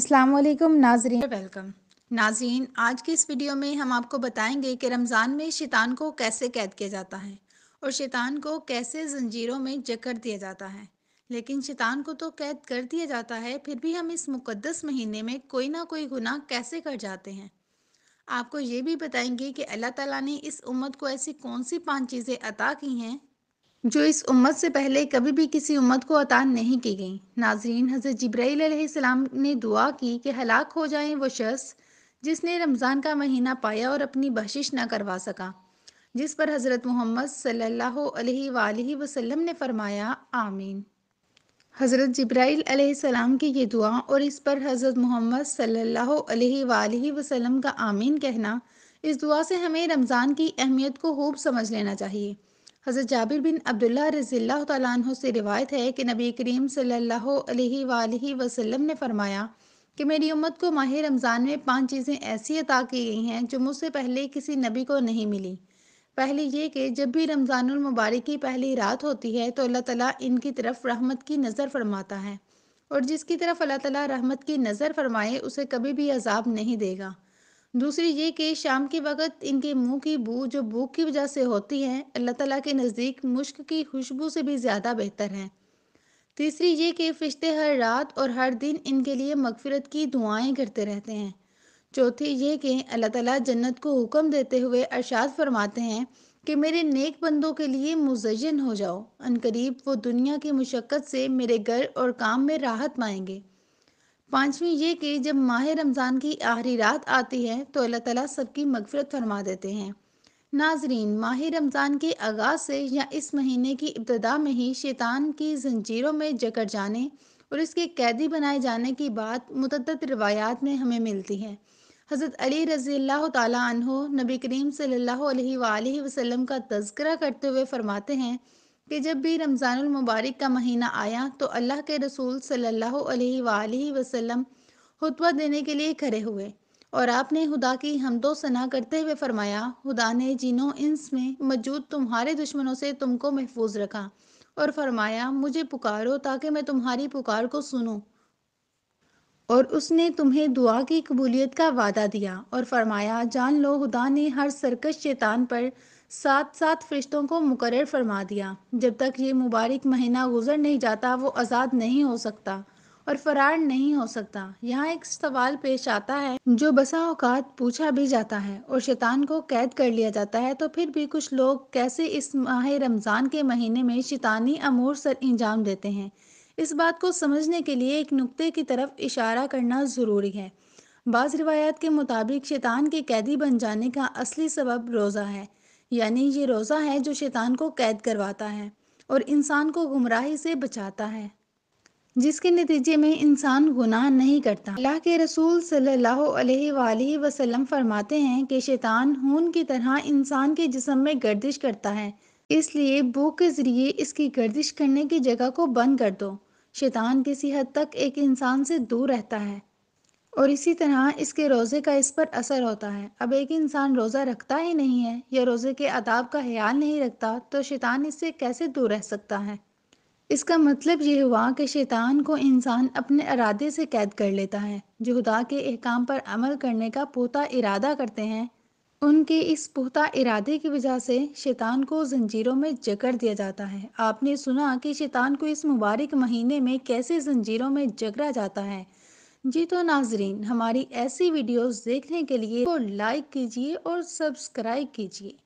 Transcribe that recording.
अस्सलाम वालेकुम नाजरीन वेलकम नाजरीन आज की इस वीडियो में हम आपको बताएंगे कि रमज़ान में शैतान को कैसे कैद किया जाता है और शैतान को कैसे जंजीरों में जकड़ दिया जाता है लेकिन शैतान को तो कैद कर दिया जाता है फिर भी हम इस मुकद्दस महीने में कोई ना कोई गुनाह कैसे कर जाते हैं आपको ये भी बताएंगे कि अल्लाह ताला ने इस उम्मत को ऐसी कौन सी पांच चीज़ें अता की हैं जो इस उम्मत से पहले कभी भी किसी उम्मत को अतान नहीं की गई नाजरीन हज़रत जब्राईसम ने दुआ की कि हलाक हो जाए वो शख्स जिसने रमज़ान का महीना पाया और अपनी बख्शिश ना करवा सका जिस पर हज़रत मोहम्मद सल्लल्लाहु अलैहि वसल्लम ने फरमाया आमीन हज़रत जब्राईसम की ये दुआ और इस पर हज़रत मोहम्मद सल्लल्लाहु अलैहि वसल्लम का आमीन कहना इस दुआ से हमें रमज़ान की अहमियत को खूब समझ लेना चाहिए हज़रत जाबिर बिन अब्दुल्ला रज़ील्ला तु से रिवायत है कि नबी करीम सल्ला वसलम ने फरमाया कि मेरी उम्मत को माह रमज़ान में पांच चीज़ें ऐसी अता की गई हैं जो मुझसे पहले किसी नबी को नहीं मिली पहले ये कि जब भी रमज़ान मुबारक की पहली रात होती है तो अल्लाह ताला इनकी तरफ रहमत की नज़र फरमाता है और जिसकी तरफ अल्लाह ताला रहमत की नज़र फरमाए उसे कभी भी अजाब नहीं देगा दूसरी ये कि शाम के वक़्त इनके मुंह की बू जो भूख की वजह से होती है अल्लाह ताला के नज़दीक मुश्क की खुशबू से भी ज़्यादा बेहतर है तीसरी ये कि फ़रिश्ते हर रात और हर दिन इनके लिए मगफ़रत की दुआएं करते रहते हैं चौथी ये कि अल्लाह ताला जन्नत को हुक्म देते हुए अरसाद फरमाते हैं कि मेरे नेक बंदों के लिए मुजयन हो जाओ अनकरीब वो दुनिया की मुशक्क़त से मेरे घर और काम में राहत पाएंगे पांचवी ये कि जब माह रमज़ान की आहरी रात आती है तो अल्लाह ताला सबकी मगफरत फरमा देते हैं नाजरीन माह रमज़ान के आगाज़ से या इस महीने की इब्तदा में ही शैतान की जंजीरों में जकड़ जाने और इसके कैदी बनाए जाने की बात मुतद रवायात में हमें मिलती है हज़रत अली रज़ी अल्लाह तु नबी करीम सल्लल्लाहु अलैहि वसल्लम का तस्करा करते हुए फरमाते हैं कि जब भी रमज़ान मुबारक का महीना आया तो अल्लाह के रसूल सल्लल्लाहु अलैहि वसल्लम खुतबा देने के लिए खड़े हुए और आपने खुदा की हमदो सना करते हुए फरमाया खुदा ने जिनों इंस में मौजूद तुम्हारे दुश्मनों से तुमको महफूज रखा और फरमाया मुझे पुकारो ताकि मैं तुम्हारी पुकार को सुनूं और उसने तुम्हें दुआ की कबूलियत का वादा दिया और फरमाया जान लो खुदा ने हर सरकश शैतान पर साथ साथ फरिश्तों को मुकर फरमा दिया जब तक ये मुबारक महीना गुजर नहीं जाता वो आज़ाद नहीं हो सकता और फरार नहीं हो सकता यहाँ एक सवाल पेश आता है जो बसा औकात पूछा भी जाता है और शैतान को कैद कर लिया जाता है तो फिर भी कुछ लोग कैसे इस माह रमज़ान के महीने में शैतानी अमूर सर अंजाम देते हैं इस बात को समझने के लिए एक नुक्ते की तरफ इशारा करना ज़रूरी है बाज़ रिवायात के मुताबिक शैतान के कैदी बन जाने का असली सबब रोज़ा है यानी ये रोज़ा है जो शैतान को कैद करवाता है और इंसान को गुमराही से बचाता है जिसके नतीजे में इंसान गुनाह नहीं करता अल्लाह के रसूल सल्लल्लाहु अलैहि वसल्लम फरमाते हैं कि शैतान खून की तरह इंसान के जिसम में गर्दिश करता है इसलिए भूख के ज़रिए इसकी गर्दिश करने की जगह को बंद कर दो शैतान किसी हद तक एक इंसान से दूर रहता है और इसी तरह इसके रोज़े का इस पर असर होता है अब एक इंसान रोज़ा रखता ही नहीं है या रोज़े के आदाब का ख्याल नहीं रखता तो शैतान इससे कैसे दूर रह सकता है इसका मतलब ये हुआ कि शैतान को इंसान अपने इरादे से कैद कर लेता है जो खुदा के अहकाम पर अमल करने का पोता इरादा करते हैं उनके इस पुख्ता इरादे की वजह से शैतान को जंजीरों में जकड़ दिया जाता है आपने सुना कि शैतान को इस मुबारक महीने में कैसे जंजीरों में जकड़ा जाता है जी तो नाजरीन हमारी ऐसी वीडियोस देखने के लिए तो लाइक कीजिए और सब्सक्राइब कीजिए